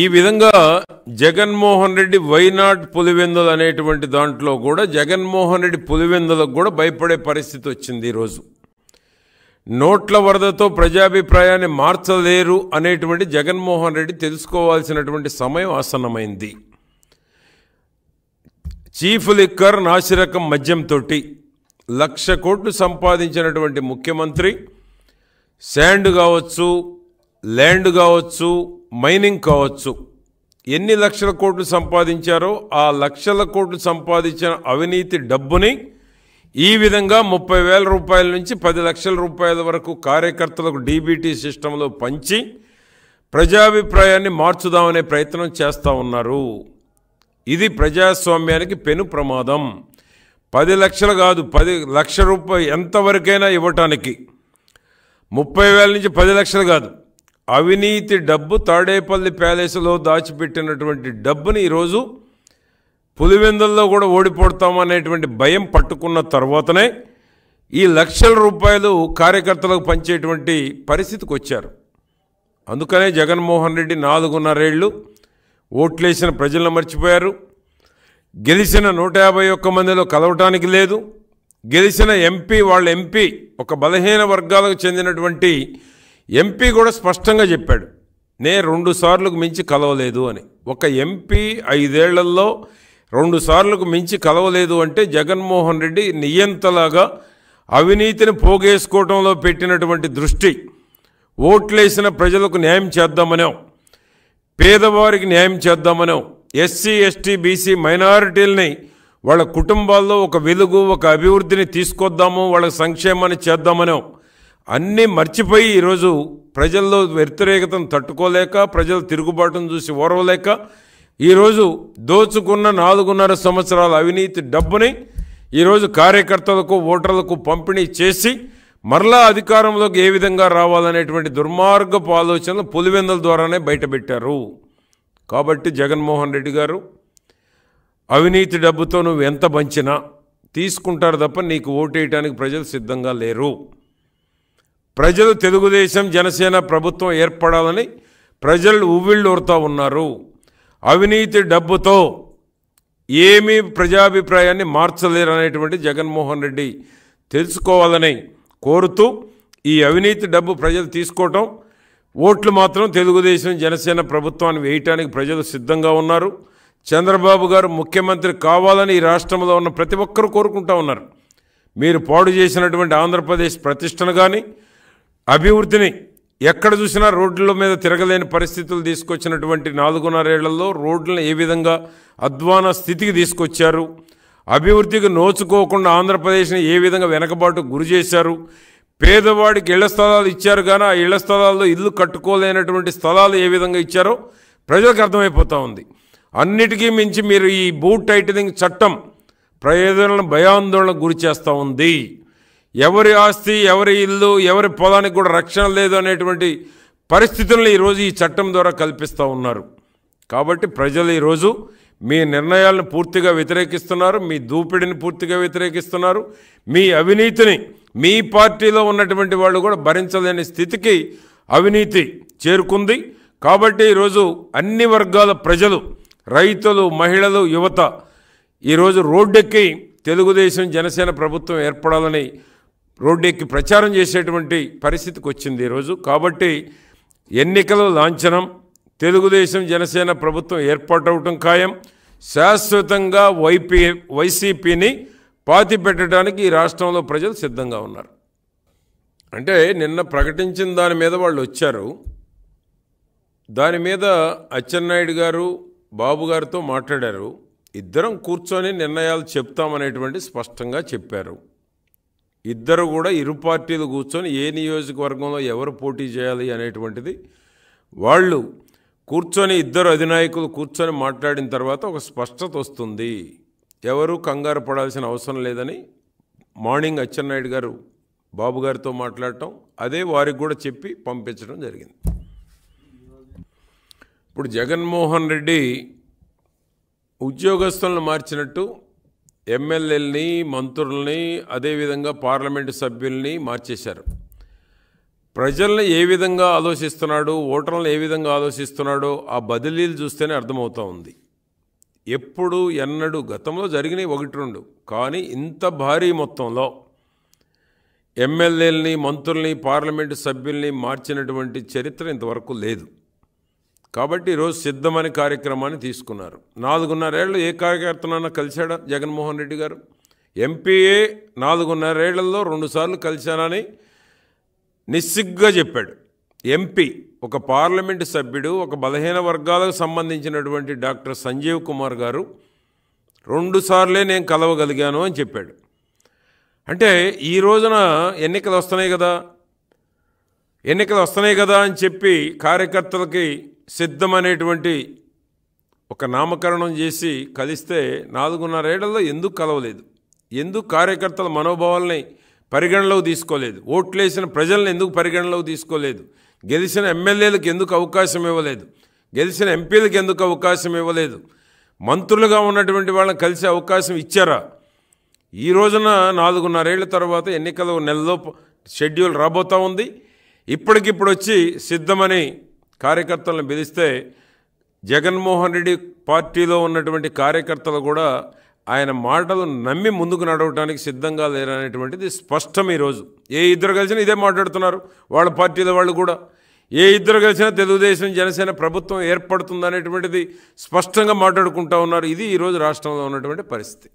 ఈ విధంగా జగన్మోహన్ రెడ్డి వైనాట్ పులివెందులు అనేటువంటి దాంట్లో కూడా జగన్మోహన్ రెడ్డి పులివెందులకు కూడా భయపడే పరిస్థితి వచ్చింది ఈరోజు నోట్ల వరదతో ప్రజాభిప్రాయాన్ని మార్చలేరు అనేటువంటి జగన్మోహన్ రెడ్డి తెలుసుకోవాల్సినటువంటి సమయం ఆసన్నమైంది చీఫ్ లిక్కర్ నాసిరకం మద్యంతో లక్ష కోట్లు సంపాదించినటువంటి ముఖ్యమంత్రి శాండ్ కావచ్చు ల్యాండ్ కావచ్చు మైనింగ్ కావచ్చు ఎన్ని లక్షల కోట్లు సంపాదించారో ఆ లక్షల కోట్లు సంపాదించిన అవినీతి డబ్బుని ఈ విధంగా ముప్పై వేల రూపాయల నుంచి పది లక్షల రూపాయల వరకు కార్యకర్తలకు డీబీటీ సిస్టంలో పంచి ప్రజాభిప్రాయాన్ని మార్చుదామనే ప్రయత్నం చేస్తూ ఉన్నారు ఇది ప్రజాస్వామ్యానికి పెను ప్రమాదం పది లక్షలు కాదు పది లక్ష రూపాయలు ఎంతవరకైనా ఇవ్వటానికి ముప్పై వేల నుంచి పది లక్షలు కాదు అవినీతి డబ్బు తాడేపల్లి ప్యాలెస్లో దాచిపెట్టినటువంటి డబ్బుని ఈరోజు పులివెందుల్లో కూడా ఓడిపోడతామనేటువంటి భయం పట్టుకున్న తర్వాతనే ఈ లక్షల రూపాయలు కార్యకర్తలకు పంచేటువంటి పరిస్థితికి వచ్చారు అందుకనే జగన్మోహన్ రెడ్డి నాలుగున్నరేళ్ళు ఓట్లేసిన ప్రజలను మర్చిపోయారు గెలిచిన నూట యాభై ఒక్క మందిలో కలవటానికి లేదు గెలిచిన ఎంపీ వాళ్ళ ఎంపీ ఒక బలహీన వర్గాలకు చెందినటువంటి ఎంపీ కూడా స్పష్టంగా చెప్పాడు నే రెండు సార్లకు మించి కలవలేదు అని ఒక ఎంపీ ఐదేళ్లలో రెండు సార్లకు మించి కలవలేదు అంటే జగన్మోహన్ రెడ్డి నియంతలాగా అవినీతిని పోగేసుకోవటంలో పెట్టినటువంటి దృష్టి ఓట్లేసిన ప్రజలకు న్యాయం చేద్దామనేం పేదవారికి న్యాయం చేద్దామనో ఎస్సీ ఎస్టీ బీసీ మైనారిటీలని వాళ్ళ కుటుంబాల్లో ఒక వెలుగు ఒక అభివృద్ధిని తీసుకొద్దాము వాళ్ళ సంక్షేమాన్ని చేద్దామనో అన్నీ మర్చిపోయి ఈరోజు ప్రజల్లో వ్యతిరేకతను తట్టుకోలేక ప్రజల తిరుగుబాటును చూసి ఓరవలేక ఈరోజు దోచుకున్న నాలుగున్నర సంవత్సరాల అవినీతి డబ్బుని ఈరోజు కార్యకర్తలకు ఓటర్లకు పంపిణీ చేసి మరలా అధికారంలోకి ఏ విధంగా రావాలనేటువంటి దుర్మార్గపు ఆలోచనలు పులివెందుల ద్వారానే బయటపెట్టారు కాబట్టి జగన్మోహన్ రెడ్డి గారు అవినీతి డబ్బుతో నువ్వు ఎంత పంచినా తీసుకుంటారు తప్ప నీకు ఓటేయటానికి ప్రజలు సిద్ధంగా లేరు ప్రజలు తెలుగుదేశం జనసేన ప్రభుత్వం ఏర్పడాలని ప్రజలు ఊరుతూ ఉన్నారు అవినీతి డబ్బుతో ఏమీ ప్రజాభిప్రాయాన్ని మార్చలేరు అనేటువంటి జగన్మోహన్ రెడ్డి తెలుసుకోవాలని కోరుతూ ఈ అవినీతి డబ్బు ప్రజలు తీసుకోవటం ఓట్లు మాత్రం తెలుగుదేశం జనసేన ప్రభుత్వాన్ని వేయటానికి ప్రజలు సిద్ధంగా ఉన్నారు చంద్రబాబు గారు ముఖ్యమంత్రి కావాలని ఈ రాష్ట్రంలో ఉన్న ప్రతి ఒక్కరూ కోరుకుంటా ఉన్నారు మీరు పాడు చేసినటువంటి ఆంధ్రప్రదేశ్ ప్రతిష్టను కానీ అభివృద్ధిని ఎక్కడ చూసినా రోడ్ల మీద తిరగలేని పరిస్థితులు తీసుకొచ్చినటువంటి నాలుగున్నరేళ్లలో రోడ్లను ఏ విధంగా అధ్వాన స్థితికి తీసుకొచ్చారు అభివృద్ధికి నోచుకోకుండా ఆంధ్రప్రదేశ్ని ఏ విధంగా వెనకబాటు గురి చేశారు పేదవాడికి ఇళ్ల స్థలాలు ఇచ్చారు కానీ ఆ ఇళ్ల స్థలాల్లో ఇల్లు కట్టుకోలేనటువంటి స్థలాలు ఏ విధంగా ఇచ్చారో ప్రజలకు అర్థమైపోతూ ఉంది అన్నిటికీ మించి మీరు ఈ భూ టైటిలింగ్ చట్టం ప్రయోజనాలను భయాందోళనకు గురి చేస్తూ ఉంది ఎవరి ఆస్తి ఎవరి ఇల్లు ఎవరి పొలానికి కూడా రక్షణ లేదు అనేటువంటి పరిస్థితులను ఈరోజు ఈ చట్టం ద్వారా కల్పిస్తూ ఉన్నారు కాబట్టి ప్రజలు ఈరోజు మీ నిర్ణయాలను పూర్తిగా వ్యతిరేకిస్తున్నారు మీ దూపిడిని పూర్తిగా వ్యతిరేకిస్తున్నారు మీ అవినీతిని మీ పార్టీలో ఉన్నటువంటి వాళ్ళు కూడా భరించలేని స్థితికి అవినీతి చేరుకుంది కాబట్టి ఈరోజు అన్ని వర్గాల ప్రజలు రైతులు మహిళలు యువత ఈరోజు రోడ్డెక్కి తెలుగుదేశం జనసేన ప్రభుత్వం ఏర్పడాలని రోడ్డెక్కి ప్రచారం చేసేటువంటి పరిస్థితికి వచ్చింది ఈరోజు కాబట్టి ఎన్నికల లాంఛనం తెలుగుదేశం జనసేన ప్రభుత్వం ఏర్పాటవటం ఖాయం శాశ్వతంగా వైపీ వైసీపీని పాతి పెట్టడానికి ఈ రాష్ట్రంలో ప్రజలు సిద్ధంగా ఉన్నారు అంటే నిన్న ప్రకటించిన దాని మీద వాళ్ళు వచ్చారు దాని మీద అచ్చెన్నాయుడు గారు బాబు గారితో మాట్లాడారు ఇద్దరం కూర్చొని నిర్ణయాలు చెప్తామనేటువంటి స్పష్టంగా చెప్పారు ఇద్దరు కూడా ఇరు పార్టీలు కూర్చొని ఏ నియోజకవర్గంలో ఎవరు పోటీ చేయాలి అనేటువంటిది వాళ్ళు కూర్చొని ఇద్దరు అధినాయకులు కూర్చొని మాట్లాడిన తర్వాత ఒక స్పష్టత వస్తుంది ఎవరు కంగారు పడాల్సిన అవసరం లేదని మార్నింగ్ అచ్చెన్నాయుడు గారు బాబు గారితో మాట్లాడటం అదే వారికి కూడా చెప్పి పంపించడం జరిగింది ఇప్పుడు జగన్మోహన్ రెడ్డి ఉద్యోగస్తులను మార్చినట్టు ఎమ్మెల్యేలని మంత్రుల్ని అదేవిధంగా పార్లమెంటు సభ్యుల్ని మార్చేశారు ప్రజల్ని ఏ విధంగా ఆలోచిస్తున్నాడు ఓటర్లను ఏ విధంగా ఆలోచిస్తున్నాడో ఆ బదిలీలు చూస్తేనే అర్థమవుతూ ఉంది ఎప్పుడు ఎన్నడూ గతంలో జరిగినవి ఒకటి రెండు కానీ ఇంత భారీ మొత్తంలో ఎమ్మెల్యేలని మంత్రుల్ని పార్లమెంటు సభ్యుల్ని మార్చినటువంటి చరిత్ర ఇంతవరకు లేదు కాబట్టి ఈరోజు సిద్ధమని కార్యక్రమాన్ని తీసుకున్నారు నాలుగున్నరేళ్ళు ఏ కార్యకర్తనైనా కలిశాడా జగన్మోహన్ రెడ్డి గారు ఎంపీఏ నాలుగున్నరేళ్లలో రెండుసార్లు కలిశానని నిస్సిగ్గా చెప్పాడు ఎంపీ ఒక పార్లమెంటు సభ్యుడు ఒక బలహీన వర్గాలకు సంబంధించినటువంటి డాక్టర్ సంజీవ్ కుమార్ గారు రెండుసార్లే నేను కలవగలిగాను అని చెప్పాడు అంటే ఈ రోజున ఎన్నికలు వస్తున్నాయి కదా ఎన్నికలు వస్తున్నాయి కదా అని చెప్పి కార్యకర్తలకి సిద్ధమనేటువంటి ఒక నామకరణం చేసి కలిస్తే నాలుగున్నరేళ్లలో ఎందుకు కలవలేదు ఎందుకు కార్యకర్తల మనోభావాలని పరిగణలోకి తీసుకోలేదు ఓట్లేసిన ప్రజలను ఎందుకు పరిగణలోకి తీసుకోలేదు గెలిచిన ఎమ్మెల్యేలకు ఎందుకు అవకాశం ఇవ్వలేదు గెలిచిన ఎంపీలకు ఎందుకు అవకాశం ఇవ్వలేదు మంత్రులుగా ఉన్నటువంటి వాళ్ళని కలిసే అవకాశం ఇచ్చారా ఈ రోజున నాలుగున్నరేళ్ల తర్వాత ఎన్నికల నెలలో షెడ్యూల్ రాబోతూ ఉంది ఇప్పటికిప్పుడు వచ్చి సిద్ధమని కార్యకర్తలను పిలిస్తే జగన్మోహన్ రెడ్డి పార్టీలో ఉన్నటువంటి కార్యకర్తలు కూడా ఆయన మాటలు నమ్మి ముందుకు నడవడానికి సిద్ధంగా లేరనేటువంటిది స్పష్టం ఈరోజు ఏ ఇద్దరు కలిసినా ఇదే మాట్లాడుతున్నారు వాళ్ళ పార్టీల వాళ్ళు కూడా ఏ ఇద్దరు కలిసినా తెలుగుదేశం జనసేన ప్రభుత్వం ఏర్పడుతుందనేటువంటిది స్పష్టంగా మాట్లాడుకుంటూ ఉన్నారు ఇది ఈరోజు రాష్ట్రంలో ఉన్నటువంటి పరిస్థితి